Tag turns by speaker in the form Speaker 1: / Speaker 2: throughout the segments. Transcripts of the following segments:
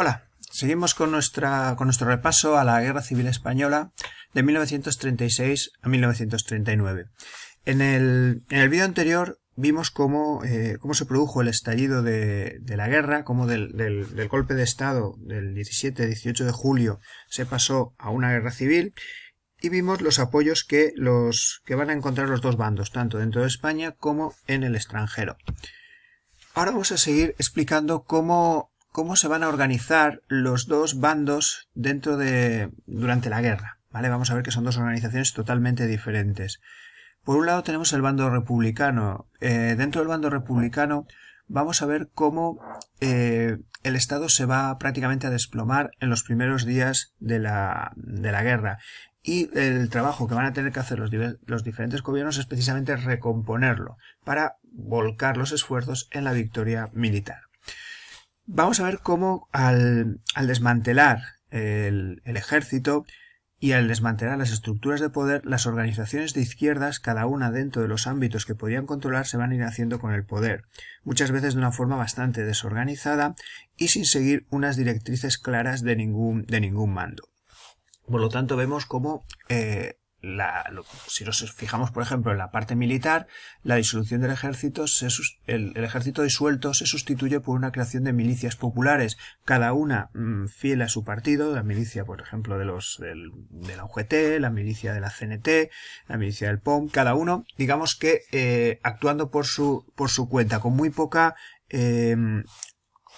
Speaker 1: Hola, seguimos con, nuestra, con nuestro repaso a la Guerra Civil Española de 1936 a 1939. En el, vídeo anterior vimos cómo, eh, cómo se produjo el estallido de, la guerra, cómo del, golpe de Estado del 17-18 de julio se pasó a una guerra civil y vimos los apoyos que, los, que van a encontrar los dos bandos, tanto dentro de España como en el extranjero. Ahora vamos a seguir explicando cómo cómo se van a organizar los dos bandos dentro de durante la guerra, ¿vale? Vamos a ver que son dos organizaciones totalmente diferentes. Por un lado tenemos el bando republicano. Eh, dentro del bando republicano vamos a ver cómo eh, el Estado se va prácticamente a desplomar en los primeros días de la, de la guerra. Y el trabajo que van a tener que hacer los, diferentes gobiernos es precisamente recomponerlo para volcar los esfuerzos en la victoria militar vamos a ver cómo al, desmantelar el, ejército y al desmantelar las estructuras de poder, las organizaciones de izquierdas, cada una dentro de los ámbitos que podían controlar, se van a ir haciendo con el poder, muchas veces de una forma bastante desorganizada y sin seguir unas directrices claras de ningún, de ningún mando. Por lo tanto, vemos cómo eh, si nos fijamos, por ejemplo, en la parte militar, la disolución del ejército, el, ejército disuelto se sustituye por una creación de milicias populares, cada una mm, fiel a su partido, la milicia, por ejemplo, de los del, de la UGT, la milicia de la CNT, la milicia del POM, cada uno, digamos que eh, actuando por su por su cuenta, con muy poca eh,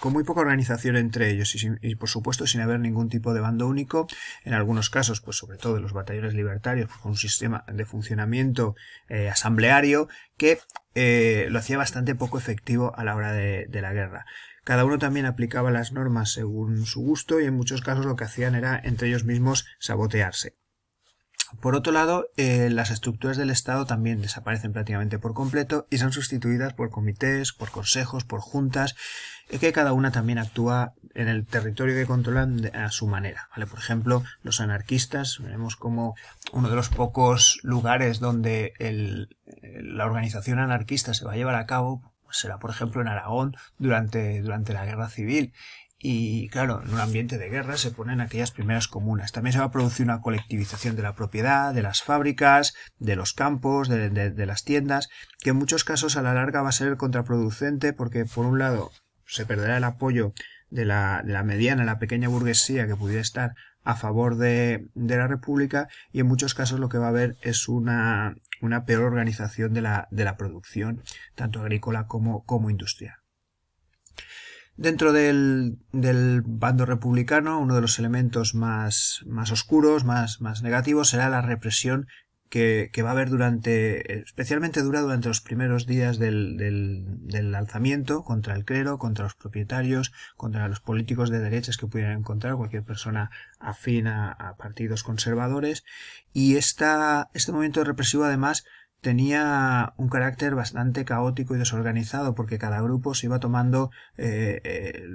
Speaker 1: con muy poca organización entre ellos y, por supuesto sin haber ningún tipo de bando único, en algunos casos, pues sobre todo en los batallones libertarios, pues, con un sistema de funcionamiento eh, asambleario que eh, lo hacía bastante poco efectivo a la hora de, la guerra. Cada uno también aplicaba las normas según su gusto y en muchos casos lo que hacían era entre ellos mismos sabotearse. Por otro lado, eh, las estructuras del Estado también desaparecen prácticamente por completo y son sustituidas por comités, por consejos, por juntas, es que cada una también actúa en el territorio que controlan a su manera, ¿vale? Por ejemplo, los anarquistas, vemos como uno de los pocos lugares donde la organización anarquista se va a llevar a cabo pues será, por ejemplo, en Aragón durante, durante la guerra civil. Y claro, en un ambiente de guerra se ponen aquellas primeras comunas. También se va a producir una colectivización de la propiedad, de las fábricas, de los campos, de las tiendas, que en muchos casos a la larga va a ser contraproducente porque, por un lado, se perderá el apoyo de la, mediana, la pequeña burguesía que pudiera estar a favor de, la República y en muchos casos lo que va a haber es una, peor organización de la, de la, producción, tanto agrícola como, como industrial. Dentro del, bando republicano, uno de los elementos más, más oscuros, más, más negativos, será la represión que, va a haber durante, especialmente dura durante los primeros días del, del, alzamiento contra el clero, contra los propietarios, contra los políticos de derechas que pudieran encontrar, cualquier persona afín a, partidos conservadores. Y este movimiento represivo además tenía un carácter bastante caótico y desorganizado porque cada grupo se iba tomando eh, eh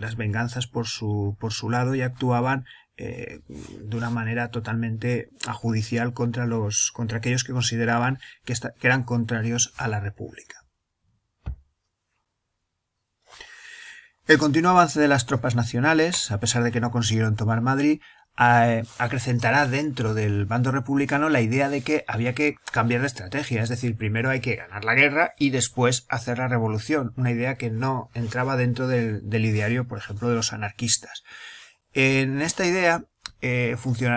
Speaker 1: las venganzas por su, por su lado y actuaban eh, de una manera totalmente ajudicial contra, los, contra aquellos que consideraban que, eran contrarios a la República. El continuo avance de las tropas nacionales, a pesar de que no consiguieron tomar Madrid, eh, acrecentará dentro del bando republicano la idea de que había que cambiar de estrategia, es decir, primero hay que ganar la guerra y después hacer la revolución, una idea que no entraba dentro del ideario, por ejemplo, de los anarquistas. En esta idea, eh,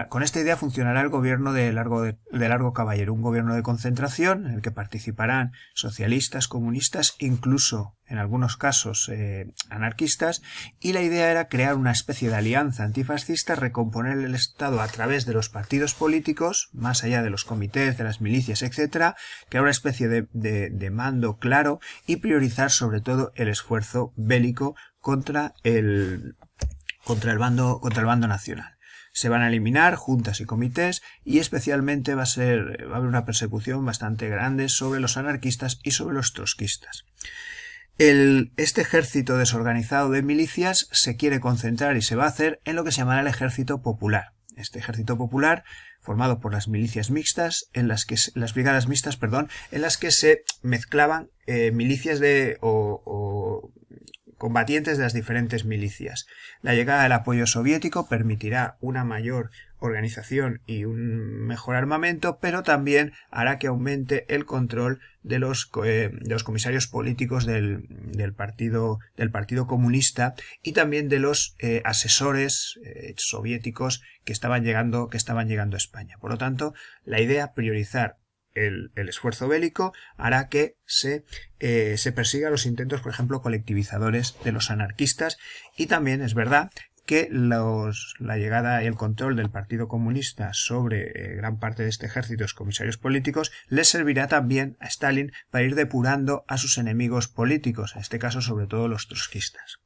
Speaker 1: con esta idea funcionará el gobierno de largo, de, largo Caballero, un gobierno de concentración en el que participarán socialistas, comunistas, incluso en algunos casos eh, anarquistas, y la idea era crear una especie de alianza antifascista, recomponer el Estado a través de los partidos políticos, más allá de los comités, de las milicias, etc., crear una especie de, de, de mando claro y priorizar sobre todo el esfuerzo bélico contra el, contra el bando, contra el bando nacional. Se van a eliminar juntas y comités y especialmente va a, ser, va a haber una persecución bastante grande sobre los anarquistas y sobre los trotskistas. El, este ejército desorganizado de milicias se quiere concentrar y se va a hacer en lo que se llamará el ejército popular. Este ejército popular formado por las milicias mixtas, en las que las brigadas mixtas, perdón, en las que se mezclaban eh, milicias de combatientes de las diferentes milicias. La llegada del apoyo soviético permitirá una mayor organización y un mejor armamento, pero también hará que aumente el control de los, eh, comisarios políticos del, partido, del Partido Comunista y también de los eh, asesores eh, soviéticos que estaban, llegando, que estaban llegando a España. Por lo tanto, la idea priorizar el, esfuerzo bélico hará que eh, se, persiga los intentos, por ejemplo, colectivizadores de los anarquistas y también es verdad que la llegada y el control del Partido Comunista sobre eh, gran parte de este ejército, los comisarios políticos, les servirá también a Stalin para ir depurando a sus enemigos políticos, en este caso sobre todo los trotskistas.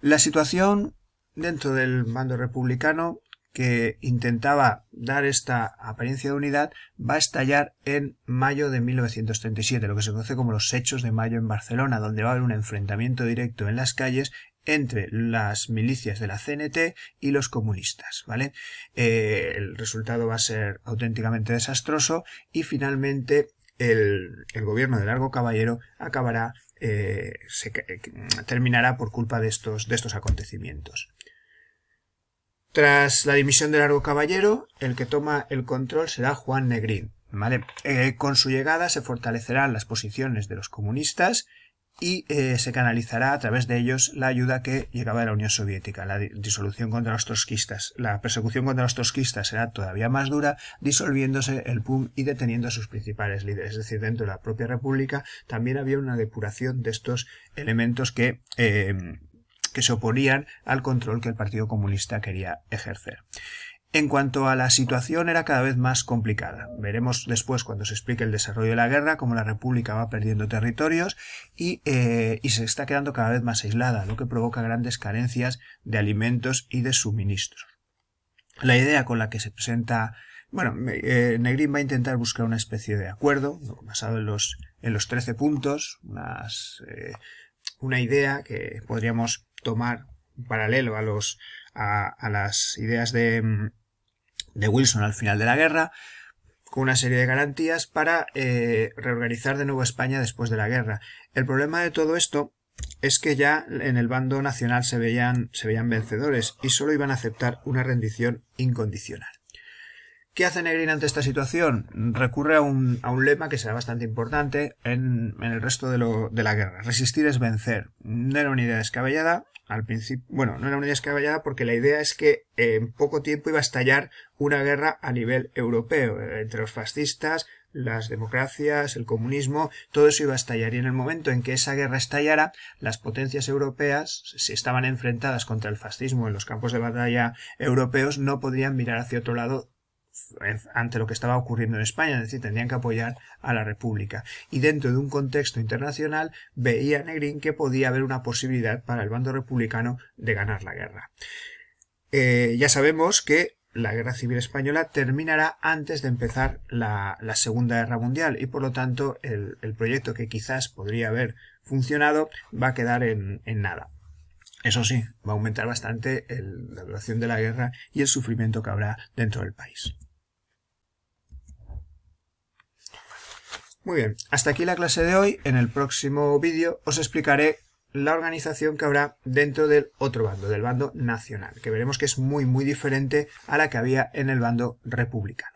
Speaker 1: La situación dentro del mando republicano que intentaba dar esta apariencia de unidad va a estallar en mayo de 1937, lo que se conoce como los Hechos de Mayo en Barcelona, donde va a haber un enfrentamiento directo en las calles entre las milicias de la CNT y los comunistas, ¿vale? Eh, el resultado va a ser auténticamente desastroso y finalmente el, gobierno de Largo Caballero acabará, eh, eh, terminará por culpa de estos, de estos acontecimientos. Tras la dimisión de Largo Caballero, el que toma el control será Juan Negrín. ¿vale? Eh, con su llegada se fortalecerán las posiciones de los comunistas y eh, se canalizará a través de ellos la ayuda que llegaba de la Unión Soviética, la disolución contra los trotskistas. La persecución contra los trotskistas será todavía más dura, disolviéndose el PUM y deteniendo a sus principales líderes. Es decir, dentro de la propia República también había una depuración de estos elementos que eh, que se oponían al control que el Partido Comunista quería ejercer. En cuanto a la situación era cada vez más complicada. Veremos después cuando se explique el desarrollo de la guerra cómo la República va perdiendo territorios y, eh, se está quedando cada vez más aislada, lo que provoca grandes carencias de alimentos y de suministros. La idea con la que se presenta bueno, eh, Negrín va a intentar buscar una especie de acuerdo basado en los, en los 13 puntos, eh, una idea que podríamos tomar paralelo a, los, a, las ideas de, mm, de, Wilson al final de la guerra, con una serie de garantías para eh, reorganizar de nuevo España después de la guerra. El problema de todo esto es que ya en el bando nacional se veían, se veían vencedores y solo iban a aceptar una rendición incondicional. ¿Qué hace Negrín ante esta situación? Recurre a un, lema que será bastante importante en, el resto de, de, la guerra. Resistir es vencer. No era una idea descabellada. Al principio, bueno, no era una idea descabellada porque la idea es que en poco tiempo iba a estallar una guerra a nivel europeo eh, entre los fascistas, las democracias, el comunismo, todo eso iba a estallar. Y en el momento en que esa guerra estallara, las potencias europeas, si estaban enfrentadas contra el fascismo en los campos de batalla europeos, no podrían mirar hacia otro lado ante lo que estaba ocurriendo en España, es decir, tendrían que apoyar a la República. Y dentro de un contexto internacional veía Negrín que podía haber una posibilidad para el bando republicano de ganar la guerra. Eh, ya sabemos que la guerra civil española terminará antes de empezar la, Segunda Guerra Mundial y por lo tanto el, proyecto que quizás podría haber funcionado va a quedar en, nada. Eso sí, va a aumentar bastante la duración de la guerra y el sufrimiento que habrá dentro del país. Muy bien, hasta aquí la clase de hoy. En el próximo vídeo os explicaré la organización que habrá dentro del otro bando, del bando nacional, que veremos que es muy muy diferente a la que había en el bando república.